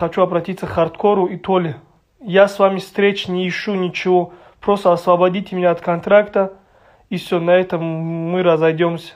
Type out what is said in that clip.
Хочу обратиться к хардкору и Толе. Я с вами встреч не ищу ничего. Просто освободите меня от контракта. И все, на этом мы разойдемся.